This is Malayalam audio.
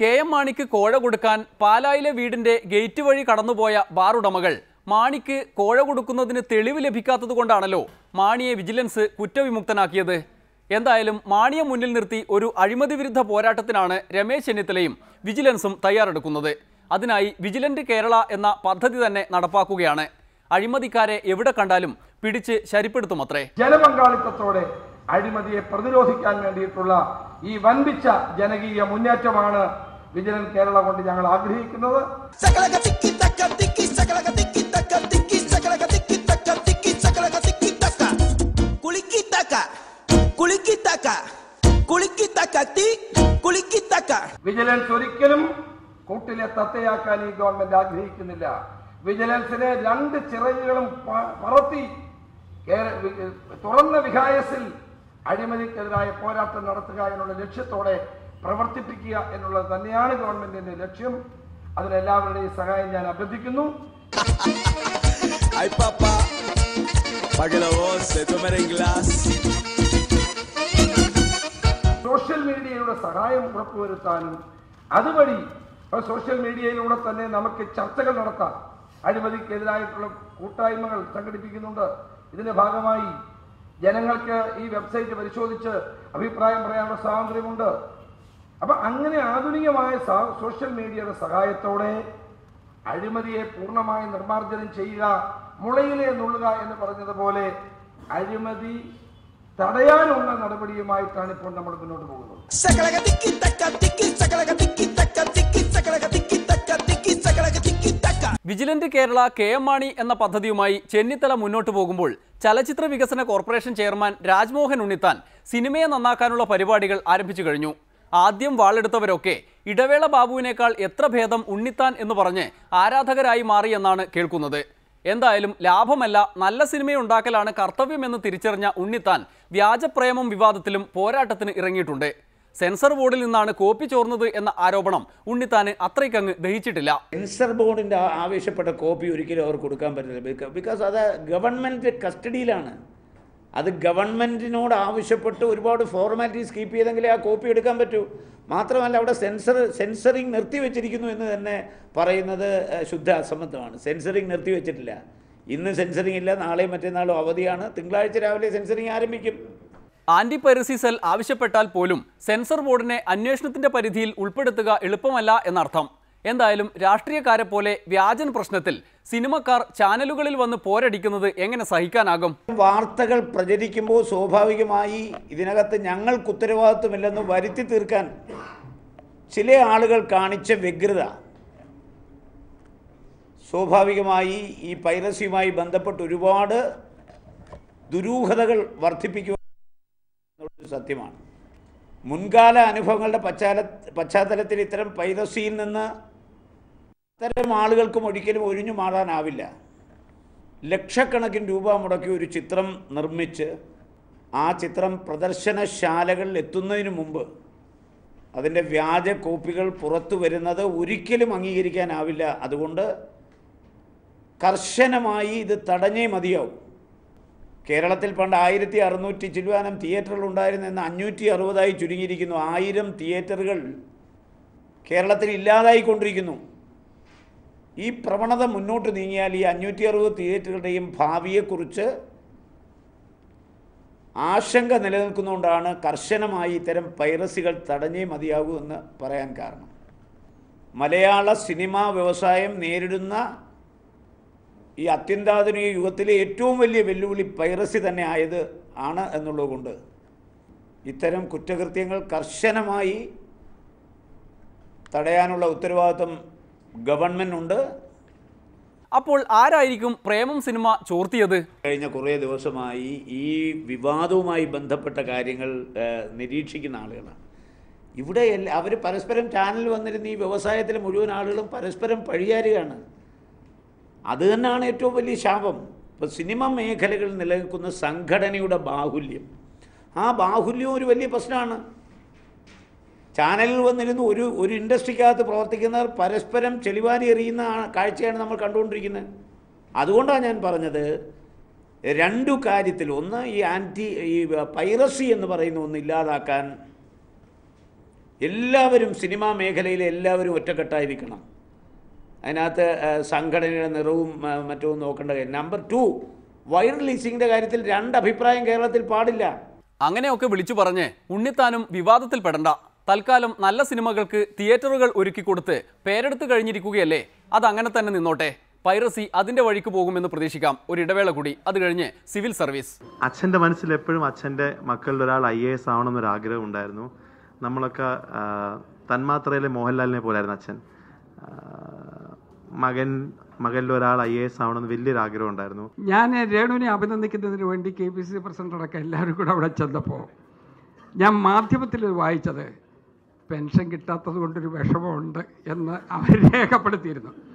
കെ എം മാണിക്ക് കോഴ കൊടുക്കാൻ പാലായിലെ വീടിന്റെ ഗേറ്റ് വഴി കടന്നുപോയ ബാർ ഉടമകൾ മാണിക്ക് കോഴ കൊടുക്കുന്നതിന് തെളിവ് ലഭിക്കാത്തത് കൊണ്ടാണല്ലോ മാണിയെ വിജിലൻസ് കുറ്റവിമുക്തനാക്കിയത് എന്തായാലും മാണിയെ മുന്നിൽ നിർത്തി ഒരു അഴിമതി വിരുദ്ധ പോരാട്ടത്തിനാണ് രമേശ് ചെന്നിത്തലയും വിജിലൻസും തയ്യാറെടുക്കുന്നത് അതിനായി വിജിലന്റ് കേരള എന്ന പദ്ധതി തന്നെ നടപ്പാക്കുകയാണ് അഴിമതിക്കാരെ എവിടെ കണ്ടാലും പിടിച്ച് ശരിപ്പെടുത്തുമത്രേ ജനപങ്കാളിത്തത്തോടെ അഴിമതിയെ പ്രതിരോധിക്കാൻ വേണ്ടിയിട്ടുള്ള ഈ വൻപിച്ച ജനകീയ മുന്നേറ്റമാണ് വിജിലൻസ് കേരള കൊണ്ട് ഞങ്ങൾ ആഗ്രഹിക്കുന്നത് വിജിലൻസ് ഒരിക്കലും കൂട്ടിലെ തത്തയാക്കാൻ ഈ ഗവൺമെന്റ് ആഗ്രഹിക്കുന്നില്ല വിജിലൻസിനെ രണ്ട് ചിറകുകളും പറത്തി തുറന്ന വിഹായസിൽ അഴിമതിക്കെതിരായ പോരാട്ടം നടത്തുക എന്നുള്ള ലക്ഷ്യത്തോടെ പ്രവർത്തിപ്പിക്കുക എന്നുള്ളത് തന്നെയാണ് ഗവൺമെന്റിന്റെ ലക്ഷ്യം അതിലെല്ലാവരുടെയും സഹായം ഞാൻ അഭ്യർത്ഥിക്കുന്നു സോഷ്യൽ മീഡിയയുടെ സഹായം ഉറപ്പുവരുത്താനും അതുവഴി സോഷ്യൽ മീഡിയയിലൂടെ തന്നെ നമുക്ക് ചർച്ചകൾ നടത്താം അഴിമതിക്കെതിരായിട്ടുള്ള കൂട്ടായ്മകൾ സംഘടിപ്പിക്കുന്നുണ്ട് ഇതിന്റെ ഭാഗമായി ജനങ്ങൾക്ക് ഈ വെബ്സൈറ്റ് പരിശോധിച്ച് അഭിപ്രായം പറയാനുള്ള സ്വാതന്ത്ര്യമുണ്ട് അപ്പൊ അങ്ങനെ ആധുനികമായ സോഷ്യൽ മീഡിയയുടെ സഹായത്തോടെ അഴിമതിയെ പൂർണ്ണമായി നിർമാർജനം ചെയ്യുക മുളയിലെ നുള്ളുക എന്ന് പറഞ്ഞതുപോലെ അഴിമതി തടയാനുള്ള നടപടിയുമായിട്ടാണ് ഇപ്പോൾ നമ്മൾ മുന്നോട്ട് പോകുന്നത് vigilant Kerala K M Mani എന്ന പദ്ധതിയുമായി ചെന്നിത്തല മുന്നോട്ട് പോകുമ്പോൾ ചലച്ചിത്ര വികസന കോർപ്പറേഷൻ ചെയർമാൻ രാജ്മോഹൻ ഉണ്ണിത്താൻ സിനിമയെ നന്നാക്കാനുള്ള പരിപാടികൾ ആരംഭിച്ചു കഴിഞ്ഞു ആദ്യം വാളെടുത്തവരൊക്കെ ഇടവേള ബാബുവിനേക്കാൾ എത്ര ഭേദം ഉണ്ണിത്താൻ എന്ന് പറഞ്ഞ് ആരാധകരായി മാറിയെന്നാണ് കേൾക്കുന്നത് എന്തായാലും ലാഭമല്ല നല്ല സിനിമയുണ്ടാക്കലാണ് കർത്തവ്യമെന്ന് തിരിച്ചറിഞ്ഞ ഉണ്ണിത്താൻ വ്യാജപ്രേമം വിവാദത്തിലും പോരാട്ടത്തിന് ഇറങ്ങിയിട്ടുണ്ട് സെൻസർ ബോർഡിൽ നിന്നാണ് കോപ്പി ചോർന്നത് എന്ന ആരോപണം ഉണ്ണിത്താന് അത്രയ്ക്കങ്ങ് ദഹിച്ചിട്ടില്ല സെൻസർ ബോർഡിന്റെ ആവശ്യപ്പെട്ട കോപ്പി ഒരിക്കലും അവർ കൊടുക്കാൻ പറ്റില്ല ബിക്കോസ് അത് ഗവൺമെന്റ് കസ്റ്റഡിയിലാണ് അത് ഗവൺമെൻറ്റിനോട് ആവശ്യപ്പെട്ട് ഒരുപാട് ഫോർമാലിറ്റീസ് കീപ്പ് ചെയ്തെങ്കിലേ ആ കോപ്പി എടുക്കാൻ പറ്റൂ മാത്രമല്ല അവിടെ സെൻസർ സെൻസറിങ് നിർത്തിവെച്ചിരിക്കുന്നു എന്ന് തന്നെ പറയുന്നത് ശുദ്ധ അസംബന്ധമാണ് സെൻസറിങ് നിർത്തിവെച്ചിട്ടില്ല ഇന്ന് സെൻസറിങ് ഇല്ല നാളെയും മറ്റന്നാളും അവധിയാണ് തിങ്കളാഴ്ച രാവിലെ സെൻസറിങ് ആരംഭിക്കും ആന്റി പൈറസി സെൽ ആവശ്യപ്പെട്ടാൽ പോലും സെൻസർ ബോർഡിനെ അന്വേഷണത്തിന്റെ പരിധിയിൽ ഉൾപ്പെടുത്തുക എളുപ്പമല്ല എന്നർത്ഥം എന്തായാലും രാഷ്ട്രീയക്കാരെ പോലെ വ്യാജൻ പ്രശ്നത്തിൽ സിനിമക്കാർ ചാനലുകളിൽ വന്ന് പോരടിക്കുന്നത് എങ്ങനെ സഹിക്കാനാകും വാർത്തകൾ പ്രചരിക്കുമ്പോൾ സ്വാഭാവികമായി ഇതിനകത്ത് ഞങ്ങൾക്ക് ഉത്തരവാദിത്വമില്ലെന്ന് വരുത്തി തീർക്കാൻ ചില ആളുകൾ കാണിച്ച വ്യഗ്രത സ്വാഭാവികമായി ഈ പൈറസിയുമായി ബന്ധപ്പെട്ട് ഒരുപാട് ദുരൂഹതകൾ വർദ്ധിപ്പിക്കുക സത്യമാണ് മുൻകാല അനുഭവങ്ങളുടെ പശ്ചാത്തല പശ്ചാത്തലത്തിൽ ഇത്തരം പൈറസിയിൽ നിന്ന് ഇത്തരം ആളുകൾക്കും ഒരിക്കലും ഒഴിഞ്ഞു മാറാനാവില്ല ലക്ഷക്കണക്കിന് രൂപ മുടക്കി ഒരു ചിത്രം നിർമ്മിച്ച് ആ ചിത്രം പ്രദർശനശാലകളിൽ എത്തുന്നതിന് മുമ്പ് അതിൻ്റെ വ്യാജ കോപ്പികൾ പുറത്തു വരുന്നത് ഒരിക്കലും അംഗീകരിക്കാനാവില്ല അതുകൊണ്ട് കർശനമായി ഇത് തടഞ്ഞേ മതിയാവും കേരളത്തിൽ പണ്ട് ആയിരത്തി അറുന്നൂറ്റി ചില്ലുവാനം തിയേറ്ററുകൾ ഉണ്ടായിരുന്നു ഇന്ന് അഞ്ഞൂറ്റി അറുപതായി ചുരുങ്ങിയിരിക്കുന്നു ആയിരം തിയേറ്ററുകൾ കേരളത്തിൽ ഇല്ലാതായിക്കൊണ്ടിരിക്കുന്നു ഈ പ്രവണത മുന്നോട്ട് നീങ്ങിയാൽ ഈ അഞ്ഞൂറ്റി അറുപത് തിയേറ്ററുകളുടെയും ഭാവിയെക്കുറിച്ച് ആശങ്ക നിലനിൽക്കുന്നതുകൊണ്ടാണ് കർശനമായി ഇത്തരം പൈറസികൾ തടഞ്ഞേ മതിയാകൂ എന്ന് പറയാൻ കാരണം മലയാള സിനിമാ വ്യവസായം നേരിടുന്ന ഈ അത്യന്താധുനിക യുഗത്തിലെ ഏറ്റവും വലിയ വെല്ലുവിളി പൈറസി തന്നെ ആയത് ആണ് എന്നുള്ളതുകൊണ്ട് ഇത്തരം കുറ്റകൃത്യങ്ങൾ കർശനമായി തടയാനുള്ള ഉത്തരവാദിത്വം ഗവൺമെന്റ് ഉണ്ട് അപ്പോൾ ആരായിരിക്കും പ്രേമം സിനിമ ചോർത്തിയത് കഴിഞ്ഞ കുറേ ദിവസമായി ഈ വിവാദവുമായി ബന്ധപ്പെട്ട കാര്യങ്ങൾ നിരീക്ഷിക്കുന്ന ആളുകളാണ് ഇവിടെ എല്ലാ അവർ പരസ്പരം ചാനൽ വന്നിരുന്ന ഈ വ്യവസായത്തിലെ മുഴുവൻ ആളുകളും പരസ്പരം പഴിയാരുകയാണ് അത് തന്നെയാണ് ഏറ്റവും വലിയ ശാപം ഇപ്പോൾ സിനിമ മേഖലകളിൽ നിലനിൽക്കുന്ന സംഘടനയുടെ ബാഹുല്യം ആ ബാഹുല്യം ഒരു വലിയ പ്രശ്നമാണ് ചാനലിൽ വന്നിരുന്ന് ഒരു ഒരു ഇൻഡസ്ട്രിക്കകത്ത് പ്രവർത്തിക്കുന്നവർ പരസ്പരം ചെളിവാരി എറിയുന്ന കാഴ്ചയാണ് നമ്മൾ കണ്ടുകൊണ്ടിരിക്കുന്നത് അതുകൊണ്ടാണ് ഞാൻ പറഞ്ഞത് രണ്ടു കാര്യത്തിൽ ഒന്ന് ഈ ആൻറ്റി ഈ പൈറസി എന്ന് പറയുന്ന ഒന്ന് ഇല്ലാതാക്കാൻ എല്ലാവരും സിനിമാ മേഖലയിലെ എല്ലാവരും ഒറ്റക്കെട്ടായി നിൽക്കണം അതിനകത്ത് സംഘടനയുടെ നിറവും മറ്റും നോക്കേണ്ട കാര്യം നമ്പർ ടു വൈർ റിലീസിങ്ങിൻ്റെ കാര്യത്തിൽ രണ്ട് അഭിപ്രായം കേരളത്തിൽ പാടില്ല അങ്ങനെയൊക്കെ വിളിച്ചു പറഞ്ഞ് ഉണ്ണിത്താനും വിവാദത്തിൽ പെടണ്ട തൽക്കാലം നല്ല സിനിമകൾക്ക് തിയേറ്ററുകൾ ഒരുക്കിക്കൊടുത്ത് പേരെടുത്ത് കഴിഞ്ഞിരിക്കുകയല്ലേ അതങ്ങനെ തന്നെ നിന്നോട്ടെ പൈറസി അതിന്റെ വഴിക്ക് പോകുമെന്ന് പ്രതീക്ഷിക്കാം ഒരു ഇടവേള കൂടി അത് കഴിഞ്ഞ് സിവിൽ സർവീസ് അച്ഛൻ്റെ മനസ്സിൽ എപ്പോഴും അച്ഛൻ്റെ മക്കളുടെ ഒരാൾ ഐ എ എസ് ആവണം എന്നൊരു ആഗ്രഹം ഉണ്ടായിരുന്നു നമ്മളൊക്കെ തന്മാത്രയിലെ മോഹൻലാലിനെ പോലായിരുന്നു അച്ഛൻ മകൻ മകളിലെ ഒരാൾ ഐ എ എസ് ആവണമെന്ന് വലിയൊരു ആഗ്രഹം ഉണ്ടായിരുന്നു ഞാൻ രേണുവിനെ അഭിനന്ദിക്കുന്നതിന് വേണ്ടി കെ പി സി പ്രസിഡന്റ് അടക്കം എല്ലാവരും കൂടെ അവിടെ ചെന്നപ്പോൾ ഞാൻ മാധ്യമത്തിൽ വായിച്ചത് പെൻഷൻ കിട്ടാത്തത് കൊണ്ടൊരു വിഷമമുണ്ട് എന്ന് അവർ രേഖപ്പെടുത്തിയിരുന്നു